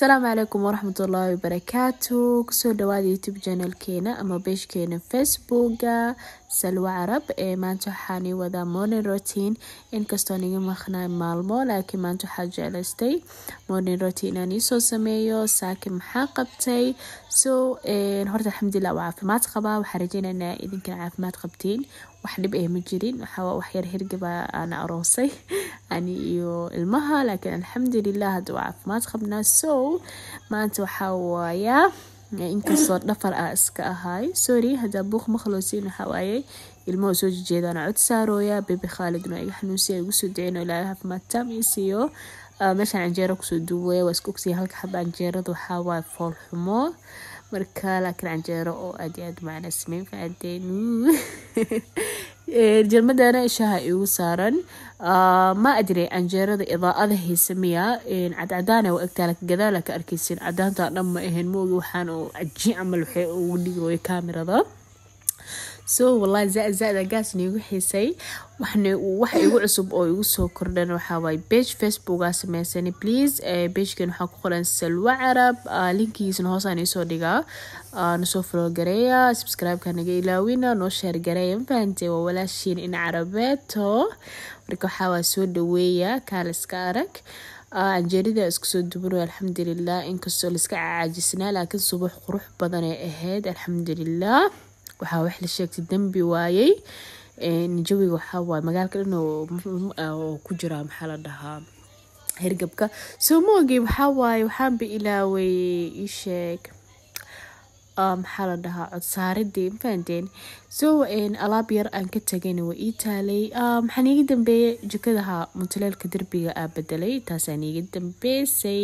asalaamu calaykum waraxmat ullaahi wabarakaatu kusoo dhawaada youtube janalkeena ama beeshkeena facebooka salwa carab ee maanta waxaani wadaa morning rotin inkastoon iga maqnaa maalmo laakiin maanta waxaa jeclaystay morning roti inaan iisoo sameeyo saaki maxaa qabtay so horta alxamdulilah waa caafimaad qabaa waxaan rajeyneynaa idinkana caafimaad qabtiin wax dhib ee eh ma jirin waxyar hirgaba aana aroosay ani iyo ilmaha laakiin alxamdulilah hadda waa caafimaad qabnaa so maanta waxaa waayaa inkastoo dhafar a iska ahaay sorry hadaa buuq makhloosiin waxawaaye ilmaha soo jejeedaan cod saarooya bebe khaalidna iga xanuunsiya igu soo daceyn ilaahay hafmaadtaam isiyo meeshaan canjeera kusoo duuwaya waa isku ogsiya halka hadda canjeerada waxaawaaye fool xumo marka laakiin canjeero oo aad iyo aad macanaysmeen faadeenu jelmadana shaha igu saaran ma adri canjeerada idaacada haysamiya cadcadaana waa egtaala gadaala ka arkeysin cadaanta dhan ma ahayn maogi waxaan caji camal waxay ugu dhigi way kaamirada so walahi zaad zaad agaas niigu xiisay wax igu cusub oo igu soo kordhan waxaawaaye bage facebooka sameysani please bagekan eh, waxaa ku qoran salwa carab ah, linkigiisna hoosaan iisoo dhigaa ah, nasoo folo gareeya subscribe-ka naga ilaawina noo sheer gareeya mafahantee waa walaashiin in carabeeto marka waxaawaa soo dhaweeya kaaliska arag canjeerida ah, iskusoo soo dubanoo alxamdulilah inkastoo laiska caajisnaa laakiin subax qurux badanee ahayd alxamdulilah waxaa wax la sheegtay dembi waayey jawiga waxaawaay magaalka dhan oo ku jira maxaa la dhahaa hirgabka soo ma waxaanba ilaaway ii maxaa la dhahaa codsaaridii mafahanteen soo alaab yar aan ka tagayna waa ii taalay maxaa niiga dambeeyay jikadaha muntaleelka derbiga aa bedelay taasaa niiga dambeysay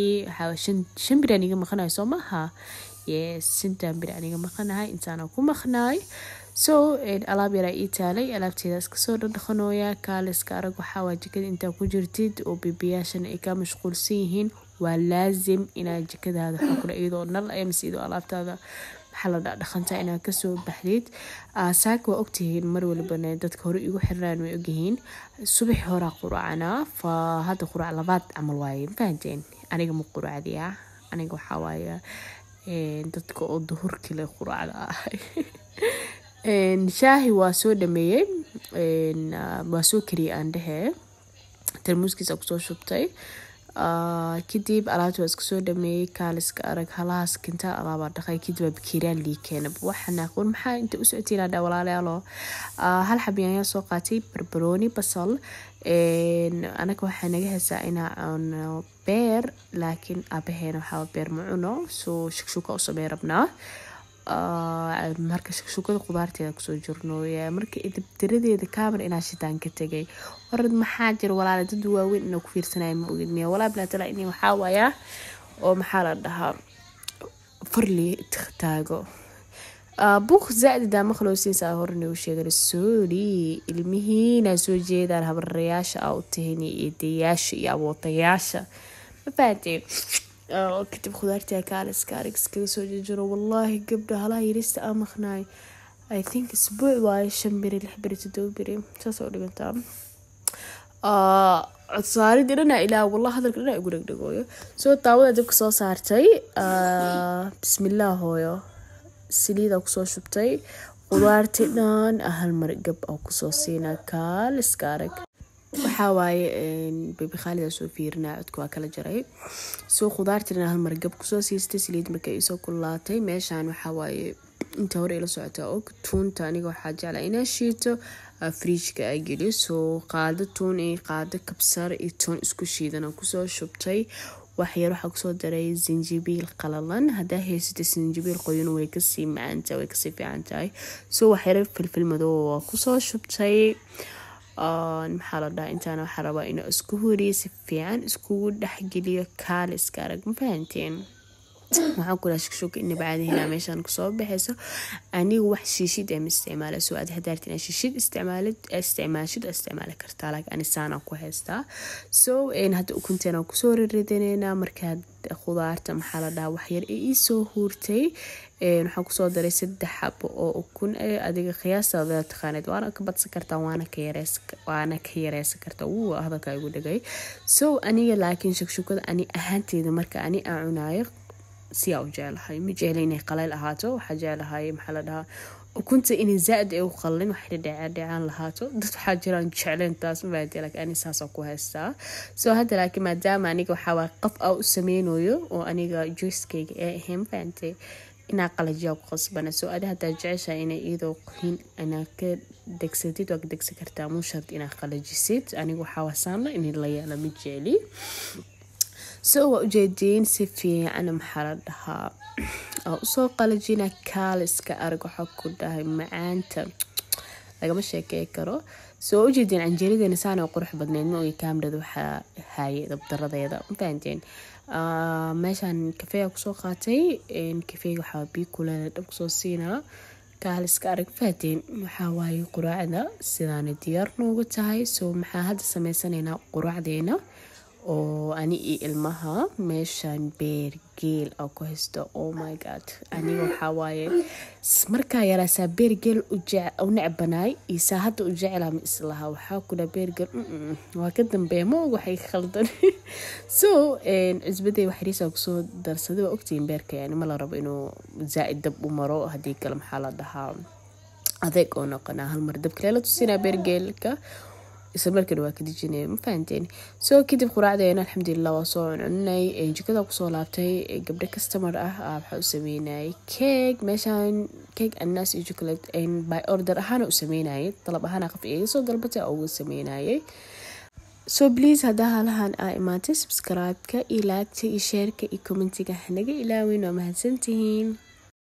shan biraan iiga maqanayo soo maaha yes sintaan bir aniga maqanahay intaana ku maqnaay so alaab yaraa ii taalay alaabteeda iskasoo dhadhaqanooya kaaliska arag waxaawaa jikada intaa ku jirtid oo biibiyaashana ay kaa mashquulsan yihiin waa laazim inaa jikadaada xukla iyadoo nal amse iyadoo alaabtaada dhaqanta inaad kasoo baxdid saaka waa ogtihiin mar walibana dadka hore igu xiraan way ogyihiin subax horaa quracana fa hadda qurac labaad camal waaye mafahanteen aniga ma quracdiya aniga waxaa waaye dadka oo duhurkile quraacda ahay shaahi waa soo dhameeyey waa soo kariyey aan dhehee tarmuuskiisa kusoo shubtay kadib alaabta waa iska soo dhameeyey kaaliska arag halahaas kintaan alaabaa dhaqay kadib waa bakeeriyaan lii keenab waxana maxaa inta u socotay inaa walaalayaalo hal xabiyaanyaa soo qaatay barbarooni basal anaga waxaa naga hesaa inaa beer laakiin aabaheen waxaaba beer ma cuno ah, soo shakshuka usamey rabnaa marka shakshukada qudaarteeda kusoo jirno marka idibtiradeeda kaaban inaa shitaan ka tegay warad maxaa jira walaala dad waaweyn inaa ku fiirsanaya ma ogin walaa bilaatala in waxaawaayaa oo maxaa la dhahaa farli taago ah, buuq zaaid daamakhloosiinsa horna u sheegan soori ilmihiina soo jeedaan habrarayaasha a u tahini iyo dayaasha iyo abootayaasha mafahanteen kadib khudaartii kaaliska arigs kaga soo jejiro wallaahi gabdha halaha yarista aa maqnaayo i think isbuuc waayo shan beri lix beri todoba beri saasoo dhigantaa codsaaridii dhanaa ilaa wallah hadalka dhanaa igu dhegdhegooyo soo taawada dabka soo saartay bismillaah hooyo saliidaa kusoo shubtay qudaartii dhan hal mar gab aa kusoo siinaa kaaliska arag waxaa waaye babi soo fiirinaa codka waa kala jaray soo khudaartiina halmar gab kusoo siistay saliid marka isoo kulaatay meeshaan waxawaaye inta hore ila socotaa og tuunta aniga waxaa jeclaa inaa shiito ah, frijka a geli soo qaado tuun i qaado kabsar iyo tuun isku shiidan kusoo shubtay waxyar waxaa kusoo daray sinjibiil qalalan hadaa haysata sinjibiil qoyan way kasii macaantahay way kasii fiican tahay soo waxyaro filfilmadoo waa kusoo shubtay maxaa la dhaha intaana waxaa rabaa inuu isku horiye si fiican iskugu dhexgeliyo iska arag ma fahanteen waxaan kuraa shugshuga inaba caadahena meeshaan kusoo baxayso aniga wax shiishid ama isticmaala soo aad hadaartin a shiishid isticmaashid isticmaali kartaa laak anisaana ku haystaa so hadda ukunteena kusoo raridaneynaa markaa khudaarta maxaa la dhaha waxyar ee iisoo huurtay waxaan kusoo daray saddex xabo oo ukun adiga qiyaasta taqaaneed waana ka badsan kartaa waana ka yareysan kartaa wuu hadalkaa igu dhagay so aniga laakiin shugshukkada ani ahaanteeda marka ani aan cunaayo siyaa u jeclahay ma jecla inay qalayl ahaato waxaa jeclahay maxaa ukunta inay zaa-d ay u qallin waxay dhadhecaan lahaato dad waxaa jiraan jecleyntaas maadi ani saasaan ku haystaa soo hadda laakiin maadaama aniga waxaawaa qof aa u sameynayo oo aniga juiskayga ee ahayn faante inaa qalajiyaa ku qasbana soo adi haddaa jeceshaa inay iyadoo qohin inaa ka degsatid waa ka degsan kartaa mushard inaa qalajisid aniga waxaa wasaanla in la yaala ma jeceli so waa ujeediin si fiican maxaala dhahaa oo usoo qalajina kaaliska arag waxaa ku dhahay macaanta lagama sheekey karo so waa ujeediin canjeeradeena saan qurux badneyd ma ogi kaamdhada waxaa haayay dabdaradeeda mafahanteen ah, meeshaan kafeega kusoo qaatay kafeega waxaa bii kuleela dhab kusoo siinaa kaaliska arag faateen waxaa waaye quraacda sidaana diyaar noogu tahay so maxaa hadda sameysanaynaa quraacdeena oo ani iyo ilmaha meeshan beer geel a ku haysto oh my god aniga waxawaaye markaa yaraasaa beer geel u necbanaay iisaa hadda u jeclaa ma islahaa waxaa kula beergeel waa ka dambeeya ma og waxay khaldan so cusbaday waxariisaa kusoo darsaday waa ogtihiin beerka yani ma la rabo inuu zaa-id dab u maro haddii kale maxaa la dhahaa adeeg oo noqonaa hal mar dabkaleela tusinaa beergeelka isla waa ka dejinaya ma fahanteen soo kadib quraacdeena alxamdulilah waa soo cuncunay jikada kusoo laabtay gabdho kastamar ah waxaa u sameynayay keeg meeshaan keeg annas iyo chocolate by order ahaana u sameynayay dalab ahaana qaf iga soo dalbatay oo sameynayay so please haddaa haalahan aa imaatay subscribe-ka iyo laagta iyo sheerka iyo commentiga hanaga ilaawin waa mahadsantihiin